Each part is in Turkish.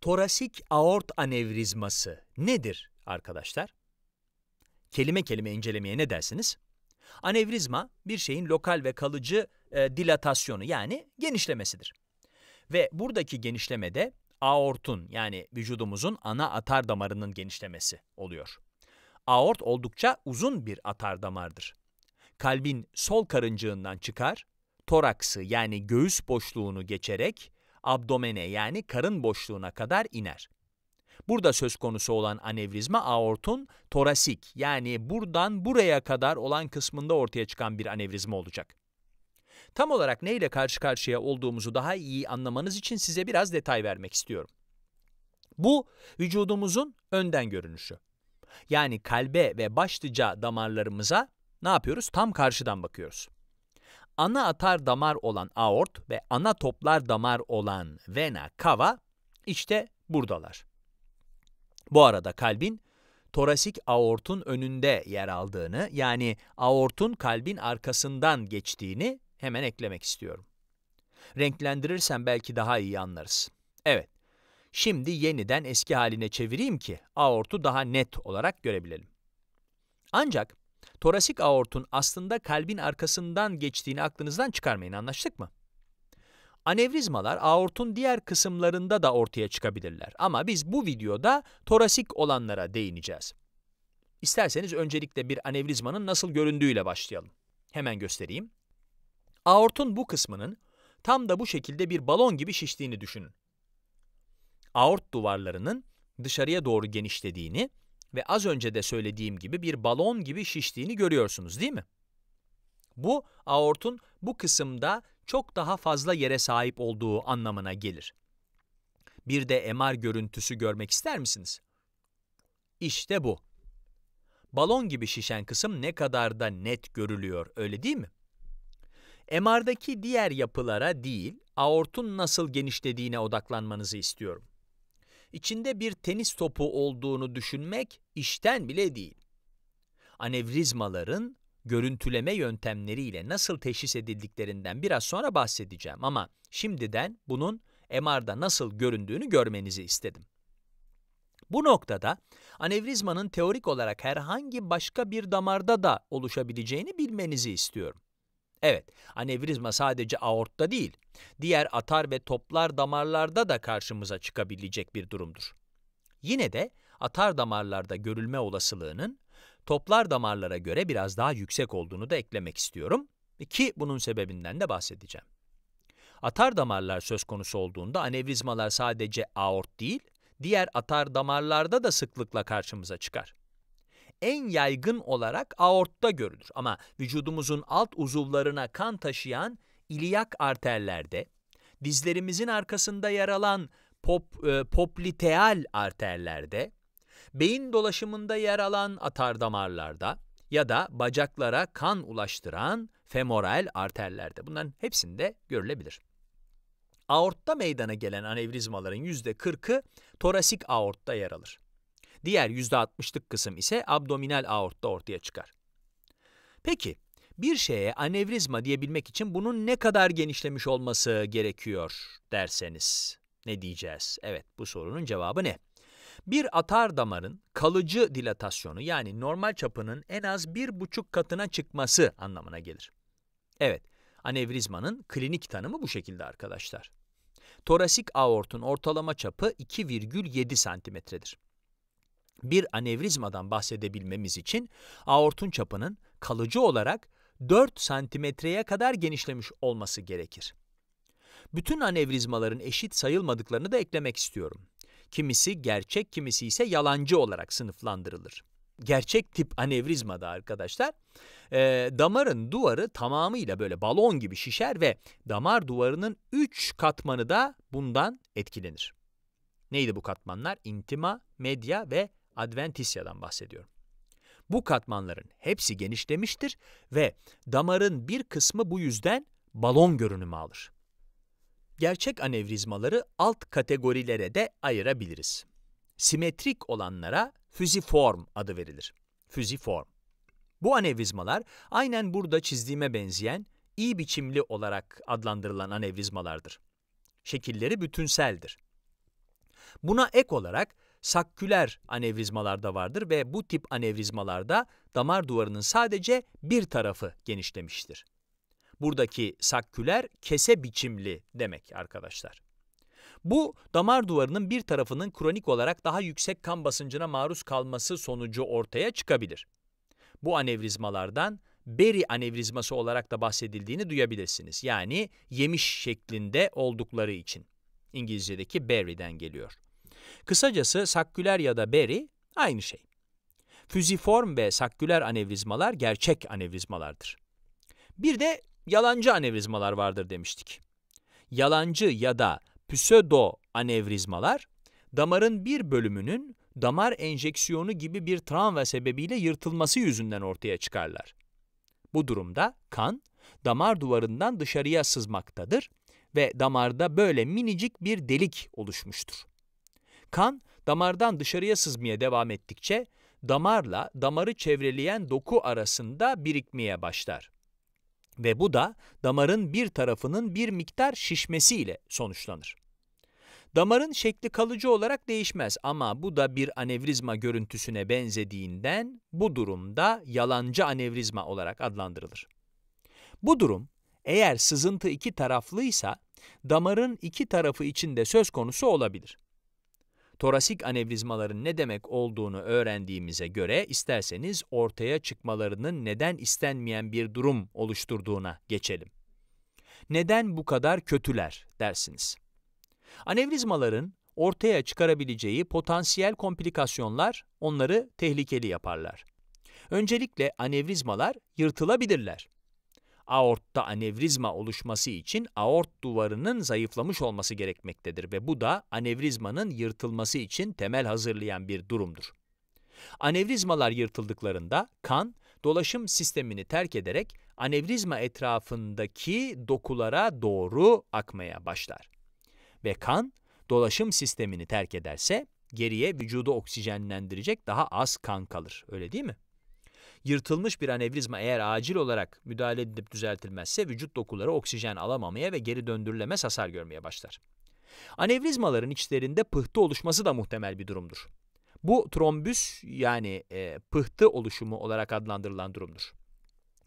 torasik aort anevrizması nedir arkadaşlar? Kelime kelime incelemeye ne dersiniz? Anevrizma bir şeyin lokal ve kalıcı e, dilatasyonu yani genişlemesidir. Ve buradaki genişlemede aortun yani vücudumuzun ana atar damarının genişlemesi oluyor. Aort oldukça uzun bir atar damardır. Kalbin sol karıncığından çıkar, toraksı yani göğüs boşluğunu geçerek abdomene yani karın boşluğuna kadar iner. Burada söz konusu olan anevrizma aortun torasik yani buradan buraya kadar olan kısmında ortaya çıkan bir anevrizma olacak. Tam olarak ne ile karşı karşıya olduğumuzu daha iyi anlamanız için size biraz detay vermek istiyorum. Bu vücudumuzun önden görünüşü. Yani kalbe ve başlıca damarlarımıza ne yapıyoruz? Tam karşıdan bakıyoruz ana atar damar olan aort ve ana toplar damar olan vena cava işte buradalar. Bu arada kalbin torasik aortun önünde yer aldığını yani aortun kalbin arkasından geçtiğini hemen eklemek istiyorum. Renklendirirsen belki daha iyi anlarız. Evet, şimdi yeniden eski haline çevireyim ki aortu daha net olarak görebilelim. Ancak Torasik aortun aslında kalbin arkasından geçtiğini aklınızdan çıkarmayın anlaştık mı? Anevrizmalar aortun diğer kısımlarında da ortaya çıkabilirler ama biz bu videoda torasik olanlara değineceğiz. İsterseniz öncelikle bir anevrizmanın nasıl göründüğüyle başlayalım. Hemen göstereyim. Aortun bu kısmının tam da bu şekilde bir balon gibi şiştiğini düşünün. Aort duvarlarının dışarıya doğru genişlediğini ve az önce de söylediğim gibi bir balon gibi şiştiğini görüyorsunuz değil mi? Bu aortun bu kısımda çok daha fazla yere sahip olduğu anlamına gelir. Bir de MR görüntüsü görmek ister misiniz? İşte bu. Balon gibi şişen kısım ne kadar da net görülüyor, öyle değil mi? MR'daki diğer yapılara değil, aortun nasıl genişlediğine odaklanmanızı istiyorum içinde bir tenis topu olduğunu düşünmek işten bile değil. Anevrizmaların görüntüleme yöntemleriyle nasıl teşhis edildiklerinden biraz sonra bahsedeceğim ama şimdiden bunun MR'da nasıl göründüğünü görmenizi istedim. Bu noktada anevrizmanın teorik olarak herhangi başka bir damarda da oluşabileceğini bilmenizi istiyorum. Evet, anevrizma sadece aortta değil, diğer atar ve toplar damarlarda da karşımıza çıkabilecek bir durumdur. Yine de atar damarlarda görülme olasılığının toplar damarlara göre biraz daha yüksek olduğunu da eklemek istiyorum ki bunun sebebinden de bahsedeceğim. Atar damarlar söz konusu olduğunda anevrizmalar sadece aort değil, diğer atar damarlarda da sıklıkla karşımıza çıkar en yaygın olarak aortta görülür. Ama vücudumuzun alt uzuvlarına kan taşıyan iliyak arterlerde, dizlerimizin arkasında yer alan pop, e, popliteal arterlerde, beyin dolaşımında yer alan atardamarlarda ya da bacaklara kan ulaştıran femoral arterlerde. Bunların hepsinde görülebilir. Aortta meydana gelen anevrizmaların yüzde %40'ı torasik aortta yer alır. Diğer %60'lık kısım ise abdominal aortta ortaya çıkar. Peki, bir şeye anevrizma diyebilmek için bunun ne kadar genişlemiş olması gerekiyor derseniz ne diyeceğiz? Evet, bu sorunun cevabı ne? Bir atar damarın kalıcı dilatasyonu yani normal çapının en az 1,5 katına çıkması anlamına gelir. Evet, anevrizmanın klinik tanımı bu şekilde arkadaşlar. Torasik aortun ortalama çapı 2,7 santimetredir bir anevrizmadan bahsedebilmemiz için aortun çapının kalıcı olarak 4 santimetreye kadar genişlemiş olması gerekir. Bütün anevrizmaların eşit sayılmadıklarını da eklemek istiyorum. Kimisi gerçek, kimisi ise yalancı olarak sınıflandırılır. Gerçek tip anevrizmada arkadaşlar, e, damarın duvarı tamamıyla böyle balon gibi şişer ve damar duvarının 3 katmanı da bundan etkilenir. Neydi bu katmanlar? İntima, medya ve Adventisya'dan bahsediyorum. Bu katmanların hepsi genişlemiştir ve damarın bir kısmı bu yüzden balon görünümü alır. Gerçek anevrizmaları alt kategorilere de ayırabiliriz. Simetrik olanlara füziform adı verilir. Füziform. Bu anevrizmalar aynen burada çizdiğime benzeyen iyi biçimli olarak adlandırılan anevrizmalardır. Şekilleri bütünseldir. Buna ek olarak sakküler anevrizmalarda vardır ve bu tip anevrizmalarda damar duvarının sadece bir tarafı genişlemiştir. Buradaki sakküler kese biçimli demek arkadaşlar. Bu damar duvarının bir tarafının kronik olarak daha yüksek kan basıncına maruz kalması sonucu ortaya çıkabilir. Bu anevrizmalardan beri anevrizması olarak da bahsedildiğini duyabilirsiniz. Yani yemiş şeklinde oldukları için. İngilizce'deki berry'den geliyor. Kısacası sakküler ya da beri aynı şey. Füziform ve sakküler anevrizmalar gerçek anevrizmalardır. Bir de yalancı anevrizmalar vardır demiştik. Yalancı ya da pseudo anevrizmalar damarın bir bölümünün damar enjeksiyonu gibi bir travma sebebiyle yırtılması yüzünden ortaya çıkarlar. Bu durumda kan damar duvarından dışarıya sızmaktadır ve damarda böyle minicik bir delik oluşmuştur. Kan damardan dışarıya sızmaya devam ettikçe damarla damarı çevreleyen doku arasında birikmeye başlar. Ve bu da damarın bir tarafının bir miktar şişmesiyle sonuçlanır. Damarın şekli kalıcı olarak değişmez ama bu da bir anevrizma görüntüsüne benzediğinden bu durumda yalancı anevrizma olarak adlandırılır. Bu durum eğer sızıntı iki taraflıysa damarın iki tarafı içinde söz konusu olabilir torasik anevrizmaların ne demek olduğunu öğrendiğimize göre isterseniz ortaya çıkmalarının neden istenmeyen bir durum oluşturduğuna geçelim. Neden bu kadar kötüler dersiniz? Anevrizmaların ortaya çıkarabileceği potansiyel komplikasyonlar onları tehlikeli yaparlar. Öncelikle anevrizmalar yırtılabilirler aortta anevrizma oluşması için aort duvarının zayıflamış olması gerekmektedir ve bu da anevrizmanın yırtılması için temel hazırlayan bir durumdur. Anevrizmalar yırtıldıklarında kan dolaşım sistemini terk ederek anevrizma etrafındaki dokulara doğru akmaya başlar. Ve kan dolaşım sistemini terk ederse geriye vücudu oksijenlendirecek daha az kan kalır. Öyle değil mi? Yırtılmış bir anevrizma eğer acil olarak müdahale edilip düzeltilmezse vücut dokuları oksijen alamamaya ve geri döndürülemez hasar görmeye başlar. Anevrizmaların içlerinde pıhtı oluşması da muhtemel bir durumdur. Bu trombüs yani e, pıhtı oluşumu olarak adlandırılan durumdur.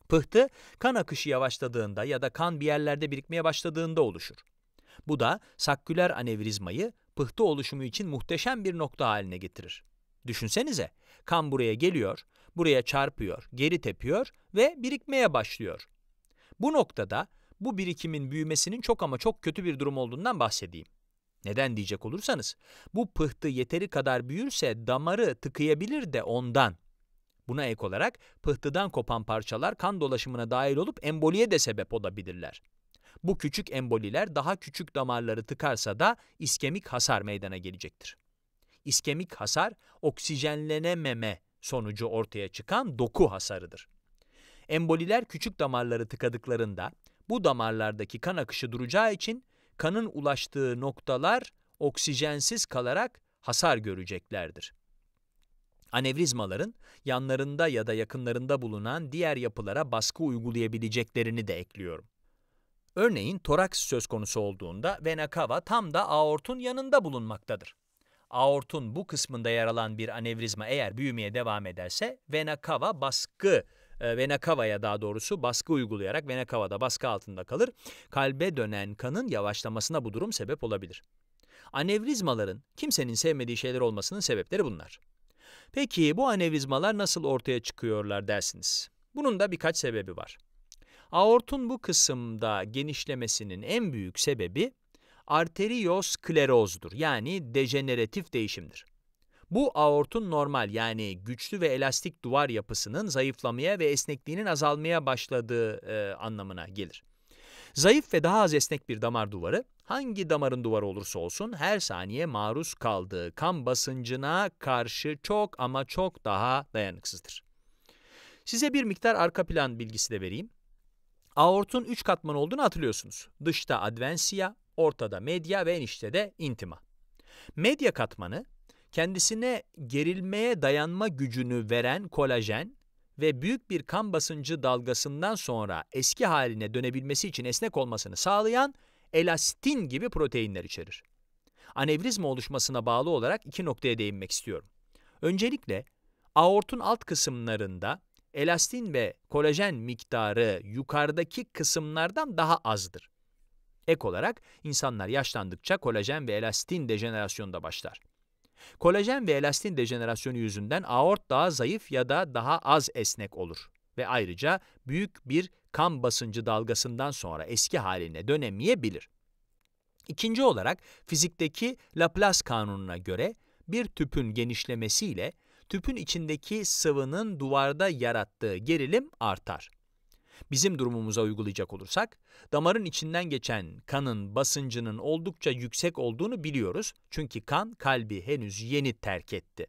Pıhtı kan akışı yavaşladığında ya da kan bir yerlerde birikmeye başladığında oluşur. Bu da sakküler anevrizmayı pıhtı oluşumu için muhteşem bir nokta haline getirir. Düşünsenize kan buraya geliyor buraya çarpıyor, geri tepiyor ve birikmeye başlıyor. Bu noktada bu birikimin büyümesinin çok ama çok kötü bir durum olduğundan bahsedeyim. Neden diyecek olursanız, bu pıhtı yeteri kadar büyürse damarı tıkayabilir de ondan. Buna ek olarak pıhtıdan kopan parçalar kan dolaşımına dahil olup emboliye de sebep olabilirler. Bu küçük emboliler daha küçük damarları tıkarsa da iskemik hasar meydana gelecektir. İskemik hasar oksijenlenememe sonucu ortaya çıkan doku hasarıdır. Emboliler küçük damarları tıkadıklarında bu damarlardaki kan akışı duracağı için kanın ulaştığı noktalar oksijensiz kalarak hasar göreceklerdir. Anevrizmaların yanlarında ya da yakınlarında bulunan diğer yapılara baskı uygulayabileceklerini de ekliyorum. Örneğin toraks söz konusu olduğunda vena cava tam da aortun yanında bulunmaktadır aortun bu kısmında yer alan bir anevrizma eğer büyümeye devam ederse vena cava baskı e, vena cava'ya daha doğrusu baskı uygulayarak vena cava'da baskı altında kalır. Kalbe dönen kanın yavaşlamasına bu durum sebep olabilir. Anevrizmaların kimsenin sevmediği şeyler olmasının sebepleri bunlar. Peki bu anevrizmalar nasıl ortaya çıkıyorlar dersiniz? Bunun da birkaç sebebi var. Aortun bu kısımda genişlemesinin en büyük sebebi Arteriyosklerozdur, yani dejeneratif değişimdir. Bu aortun normal yani güçlü ve elastik duvar yapısının zayıflamaya ve esnekliğinin azalmaya başladığı e, anlamına gelir. Zayıf ve daha az esnek bir damar duvarı hangi damarın duvarı olursa olsun her saniye maruz kaldığı kan basıncına karşı çok ama çok daha dayanıksızdır. Size bir miktar arka plan bilgisi de vereyim. Aortun 3 katman olduğunu hatırlıyorsunuz. Dışta advensia, ortada medya ve enişte de intima. Medya katmanı kendisine gerilmeye dayanma gücünü veren kolajen ve büyük bir kan basıncı dalgasından sonra eski haline dönebilmesi için esnek olmasını sağlayan elastin gibi proteinler içerir. Anevrizma oluşmasına bağlı olarak iki noktaya değinmek istiyorum. Öncelikle aortun alt kısımlarında elastin ve kolajen miktarı yukarıdaki kısımlardan daha azdır. Ek olarak insanlar yaşlandıkça kolajen ve elastin dejenerasyonu da başlar. Kolajen ve elastin dejenerasyonu yüzünden aort daha zayıf ya da daha az esnek olur ve ayrıca büyük bir kan basıncı dalgasından sonra eski haline dönemeyebilir. İkinci olarak fizikteki Laplace kanununa göre bir tüpün genişlemesiyle tüpün içindeki sıvının duvarda yarattığı gerilim artar bizim durumumuza uygulayacak olursak, damarın içinden geçen kanın basıncının oldukça yüksek olduğunu biliyoruz. Çünkü kan kalbi henüz yeni terk etti.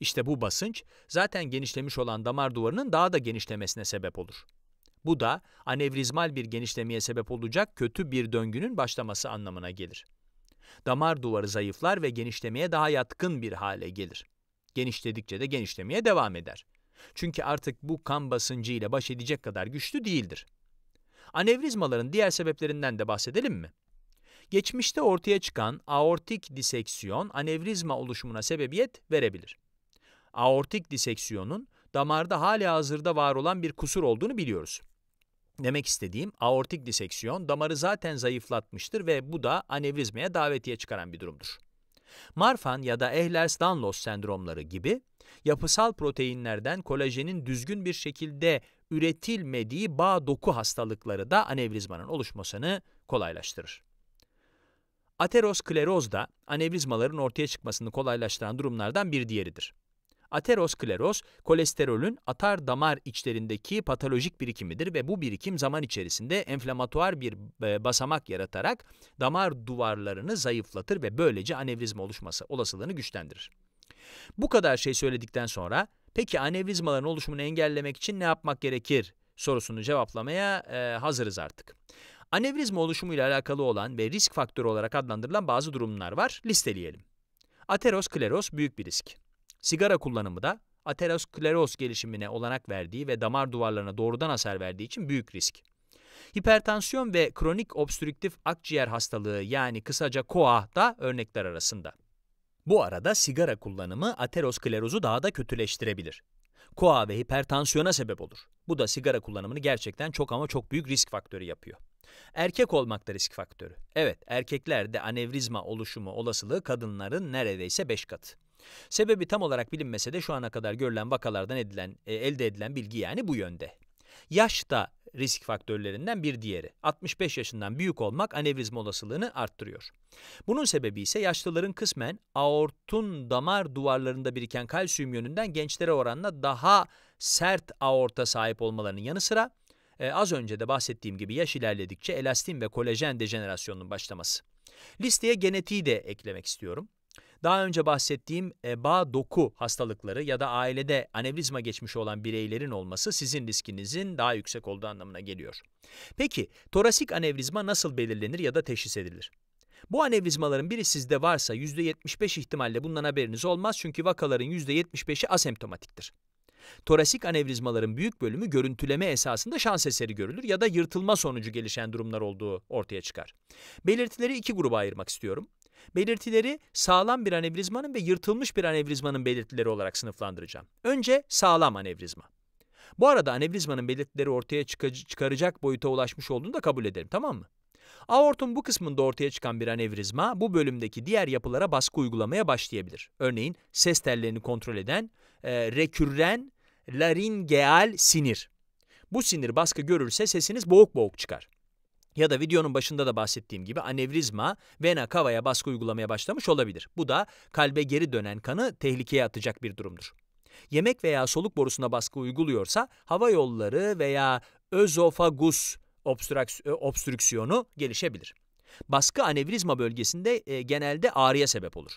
İşte bu basınç zaten genişlemiş olan damar duvarının daha da genişlemesine sebep olur. Bu da anevrizmal bir genişlemeye sebep olacak kötü bir döngünün başlaması anlamına gelir. Damar duvarı zayıflar ve genişlemeye daha yatkın bir hale gelir. Genişledikçe de genişlemeye devam eder. Çünkü artık bu kan basıncı ile baş edecek kadar güçlü değildir. Anevrizmaların diğer sebeplerinden de bahsedelim mi? Geçmişte ortaya çıkan aortik diseksiyon anevrizma oluşumuna sebebiyet verebilir. Aortik diseksiyonun damarda hala hazırda var olan bir kusur olduğunu biliyoruz. Demek istediğim aortik diseksiyon damarı zaten zayıflatmıştır ve bu da anevrizmaya davetiye çıkaran bir durumdur. Marfan ya da Ehlers-Danlos sendromları gibi yapısal proteinlerden kolajenin düzgün bir şekilde üretilmediği bağ doku hastalıkları da anevrizmanın oluşmasını kolaylaştırır. Ateroskleroz da anevrizmaların ortaya çıkmasını kolaylaştıran durumlardan bir diğeridir. Ateroskleroz, kolesterolün atar damar içlerindeki patolojik birikimidir ve bu birikim zaman içerisinde enflamatuar bir e, basamak yaratarak damar duvarlarını zayıflatır ve böylece anevrizma oluşması olasılığını güçlendirir. Bu kadar şey söyledikten sonra peki anevrizmaların oluşumunu engellemek için ne yapmak gerekir sorusunu cevaplamaya e, hazırız artık. Anevrizma oluşumuyla alakalı olan ve risk faktörü olarak adlandırılan bazı durumlar var. Listeleyelim. Ateroskleroz büyük bir risk. Sigara kullanımı da ateroskleroz gelişimine olanak verdiği ve damar duvarlarına doğrudan hasar verdiği için büyük risk. Hipertansiyon ve kronik obstrüktif akciğer hastalığı yani kısaca Koa da örnekler arasında. Bu arada sigara kullanımı aterosklerozu daha da kötüleştirebilir. Koa ve hipertansiyona sebep olur. Bu da sigara kullanımını gerçekten çok ama çok büyük risk faktörü yapıyor. Erkek olmak da risk faktörü. Evet, erkeklerde anevrizma oluşumu olasılığı kadınların neredeyse 5 katı. Sebebi tam olarak bilinmese de şu ana kadar görülen vakalardan edilen, e, elde edilen bilgi yani bu yönde. Yaş da risk faktörlerinden bir diğeri. 65 yaşından büyük olmak anevrizma olasılığını arttırıyor. Bunun sebebi ise yaşlıların kısmen aortun damar duvarlarında biriken kalsiyum yönünden gençlere oranla daha sert aorta sahip olmalarının yanı sıra e, az önce de bahsettiğim gibi yaş ilerledikçe elastin ve kolajen dejenerasyonunun başlaması. Listeye genetiği de eklemek istiyorum. Daha önce bahsettiğim EBA doku hastalıkları ya da ailede anevrizma geçmiş olan bireylerin olması sizin riskinizin daha yüksek olduğu anlamına geliyor. Peki torasik anevrizma nasıl belirlenir ya da teşhis edilir? Bu anevrizmaların biri sizde varsa %75 ihtimalle bundan haberiniz olmaz çünkü vakaların %75'i asemptomatiktir. Torasik anevrizmaların büyük bölümü görüntüleme esasında şans eseri görülür ya da yırtılma sonucu gelişen durumlar olduğu ortaya çıkar. Belirtileri iki gruba ayırmak istiyorum. Belirtileri sağlam bir anevrizmanın ve yırtılmış bir anevrizmanın belirtileri olarak sınıflandıracağım. Önce sağlam anevrizma. Bu arada anevrizmanın belirtileri ortaya çıkaracak boyuta ulaşmış olduğunu da kabul ederim, tamam mı? Aortun bu kısmında ortaya çıkan bir anevrizma bu bölümdeki diğer yapılara baskı uygulamaya başlayabilir. Örneğin ses tellerini kontrol eden e, rekürren laringeal sinir. Bu sinir baskı görürse sesiniz boğuk boğuk çıkar ya da videonun başında da bahsettiğim gibi anevrizma vena cava'ya baskı uygulamaya başlamış olabilir. Bu da kalbe geri dönen kanı tehlikeye atacak bir durumdur. Yemek veya soluk borusuna baskı uyguluyorsa hava yolları veya özofagus e, obstrüksiyonu gelişebilir. Baskı anevrizma bölgesinde e, genelde ağrıya sebep olur.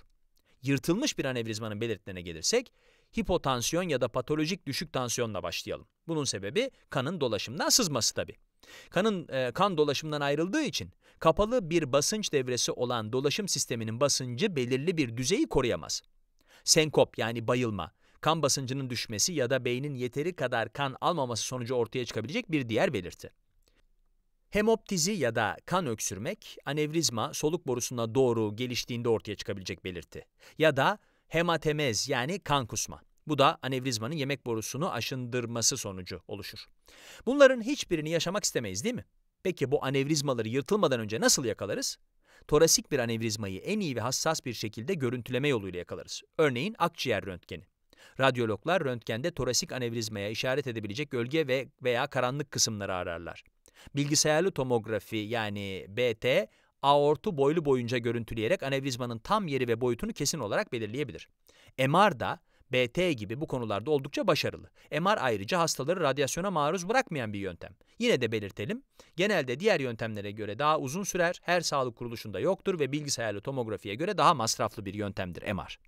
Yırtılmış bir anevrizmanın belirtilerine gelirsek, hipotansiyon ya da patolojik düşük tansiyonla başlayalım. Bunun sebebi kanın dolaşımdan sızması tabii. Kanın e, kan dolaşımından ayrıldığı için kapalı bir basınç devresi olan dolaşım sisteminin basıncı belirli bir düzeyi koruyamaz. Senkop yani bayılma, kan basıncının düşmesi ya da beynin yeteri kadar kan almaması sonucu ortaya çıkabilecek bir diğer belirti. Hemoptizi ya da kan öksürmek, anevrizma soluk borusuna doğru geliştiğinde ortaya çıkabilecek belirti. Ya da hematemez yani kan kusma. Bu da anevrizmanın yemek borusunu aşındırması sonucu oluşur. Bunların hiçbirini yaşamak istemeyiz değil mi? Peki bu anevrizmaları yırtılmadan önce nasıl yakalarız? Torasik bir anevrizmayı en iyi ve hassas bir şekilde görüntüleme yoluyla yakalarız. Örneğin akciğer röntgeni. Radyologlar röntgende torasik anevrizmaya işaret edebilecek gölge ve veya karanlık kısımları ararlar. Bilgisayarlı tomografi yani BT, aortu boylu boyunca görüntüleyerek anevrizmanın tam yeri ve boyutunu kesin olarak belirleyebilir. MR da BT gibi bu konularda oldukça başarılı. MR ayrıca hastaları radyasyona maruz bırakmayan bir yöntem. Yine de belirtelim, genelde diğer yöntemlere göre daha uzun sürer, her sağlık kuruluşunda yoktur ve bilgisayarlı tomografiye göre daha masraflı bir yöntemdir MR.